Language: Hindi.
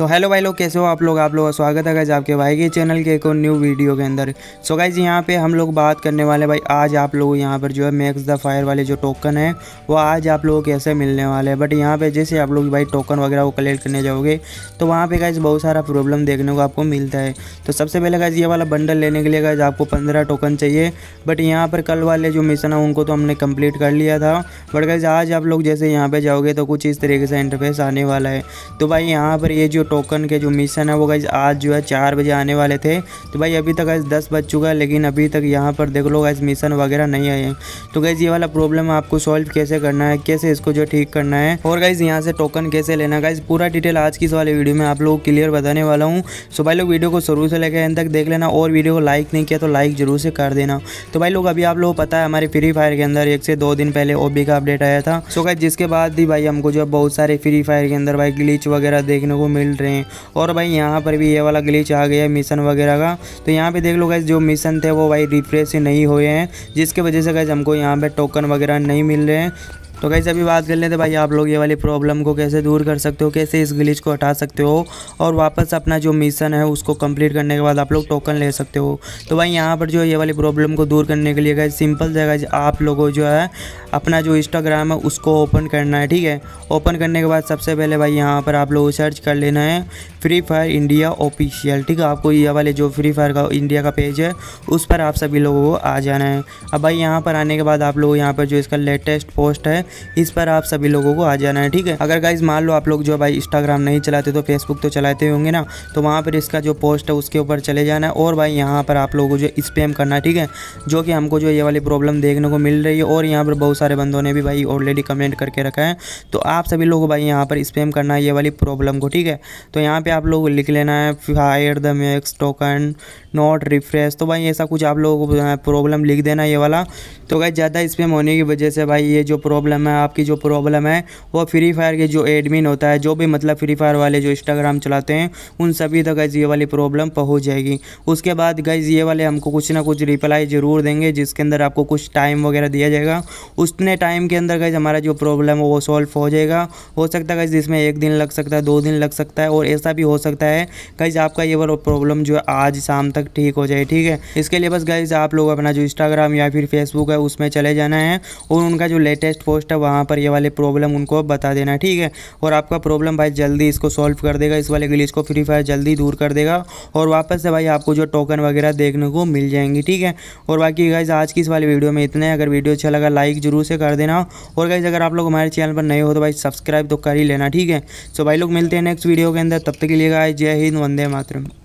सो हेलो भाई लोग कैसे हो आप लोग आप लोग का स्वागत है गाइज आपके भाई के चैनल के एक और न्यू वीडियो के अंदर सो गाइज यहाँ पे हम लोग बात करने वाले भाई आज आप लोग यहाँ पर जो है मैक्स द फायर वाले जो टोकन है वो आज आप को कैसे मिलने वाले हैं बट यहाँ पे जैसे आप लोग भाई टोकन वगैरह वो कलेक्ट करने जाओगे तो वहाँ पर गाइज बहुत सारा प्रॉब्लम देखने को आपको मिलता है तो सबसे पहले गाइज ये वाला बंडल लेने के लिए गाइज आपको पंद्रह टोकन चाहिए बट यहाँ पर कल वाले जो मिशन है उनको तो हमने कम्प्लीट कर लिया था बट गाइज आज आप लोग जैसे यहाँ पर जाओगे तो कुछ इस तरीके से इंटरफेस आने वाला है तो भाई यहाँ पर ये जो टोकन के जो मिशन है वो गाइज आज जो है चार बजे आने वाले थे तो भाई अभी तक गाइज दस बज चुका है लेकिन अभी तक यहाँ पर देख लो गाइज मिशन वगैरह नहीं आए हैं तो गाइज ये वाला प्रॉब्लम आपको सॉल्व कैसे करना है कैसे इसको जो ठीक करना है और गाइज यहाँ से टोकन कैसे लेना गाइज पूरा डिटेल आज की इस वाले वीडियो में आप लोग क्लियर बताने वाला हूँ सो भाई लोग वीडियो को शुरू से लेकर एंड तक देख लेना और वीडियो को लाइक नहीं किया तो लाइक जरूर से कर देना तो भाई लोग अभी आप लोग पता है हमारे फ्री फायर के अंदर एक से दो दिन पहले ओबी का अपडेट आया था सो गाइज जिसके बाद भी भाई हमको जो है बहुत सारे फ्री फायर के अंदर भाई ग्लीच वगैरह देखने को मिल रहे हैं और भाई यहाँ पर भी ये वाला ग्लिच आ गया है मिशन वगैरह का तो यहाँ पे देख लो गैस जो मिशन थे वो भाई रिफ्रेश नहीं हुए हैं जिसकी वजह से गैस हमको यहाँ पर टोकन वगैरह नहीं मिल रहे हैं तो कैसे अभी बात कर लेते भाई आप लोग ये वाली प्रॉब्लम को कैसे दूर कर सकते हो कैसे इस ग्लिच को हटा सकते हो और वापस अपना जो मिशन है उसको कंप्लीट करने के बाद आप लोग टोकन ले सकते हो तो भाई यहाँ पर जो ये वाली प्रॉब्लम को दूर करने के लिए गए सिंपल जगह आप लोगों जो है अपना जो इंस्टाग्राम है उसको ओपन करना है ठीक है ओपन करने के बाद सबसे पहले भाई यहाँ पर आप लोग सर्च कर लेना है फ्री फायर इंडिया ऑफिशियल ठीक है आपको ये वाले जो फ्री फायर का इंडिया का पेज है उस पर आप सभी लोगों को आ जाना है अब भाई यहाँ पर आने के बाद आप लोग यहाँ पर जो इसका लेटेस्ट पोस्ट है इस पर आप सभी लोगों को आ जाना है ठीक है अगर गाइज मान लो आप लोग जो भाई इंस्टाग्राम नहीं चलाते तो फेसबुक तो चलाते होंगे ना तो वहाँ पर इसका जो पोस्ट है उसके ऊपर चले जाना है और भाई यहाँ पर आप लोगों को जो स्पेम करना है ठीक है जो कि हमको जो ये वाली प्रॉब्लम देखने को मिल रही है और यहाँ पर बहुत सारे बंदों ने भी भाई ऑलरेडी कमेंट करके रखा है तो आप सभी लोग भाई यहाँ पर स्पेम करना है ये वाली प्रॉब्लम को ठीक है तो यहाँ पर आप लोग लिख लेना है Fire the Max token not refresh तो भाई ऐसा कुछ आप लोगों को प्रॉब्लम लिख देना ये वाला तो भाई ज़्यादा स्पेम होने की वजह से भाई ये जो प्रॉब्लम प्रॉब्लम है आपकी जो प्रॉब्लम है वो फ्री फायर के जो एडमिन होता है जो भी मतलब फ्री फायर वाले जो इंस्टाग्राम चलाते हैं उन सभी तक गैज़ ये वाली प्रॉब्लम पहुँच जाएगी उसके बाद गैज़ ये वाले हमको कुछ ना कुछ रिप्लाई ज़रूर देंगे जिसके अंदर आपको कुछ टाइम वगैरह दिया जाएगा उसने टाइम के अंदर गैज़ हमारा जो प्रॉब्लम है वो सॉल्व हो जाएगा हो सकता है गैज़ जिसमें एक दिन लग सकता है दो दिन लग सकता है और ऐसा भी हो सकता है गैज़ आपका ये वाला प्रॉब्लम जो है आज शाम तक ठीक हो जाए ठीक है इसके लिए बस गैज़ आप लोग अपना जो इंस्टाग्राम या फिर फेसबुक है उसमें चले जाना है और उनका जो लेटेस्ट पोस्ट है वहाँ पर ये वाले प्रॉब्लम उनको बता देना ठीक है और आपका प्रॉब्लम भाई जल्दी इसको सॉल्व कर देगा इस वाले ग्लिच को फ्री फायर जल्दी दूर कर देगा और वापस से भाई आपको जो टोकन वगैरह देखने को मिल जाएंगी ठीक है और बाकी गाइज आज की इस वाली वीडियो में इतना अगर वीडियो अच्छा लगा लाइक जरूर से कर देना और गाइज अगर आप लोग हमारे चैनल पर नए हो तो भाई सब्सक्राइब तो कर ही लेना ठीक है सो भाई लोग मिलते हैं नेक्स्ट वीडियो के अंदर तब तक के लिए गाइज जय हिंद वंदे मातरम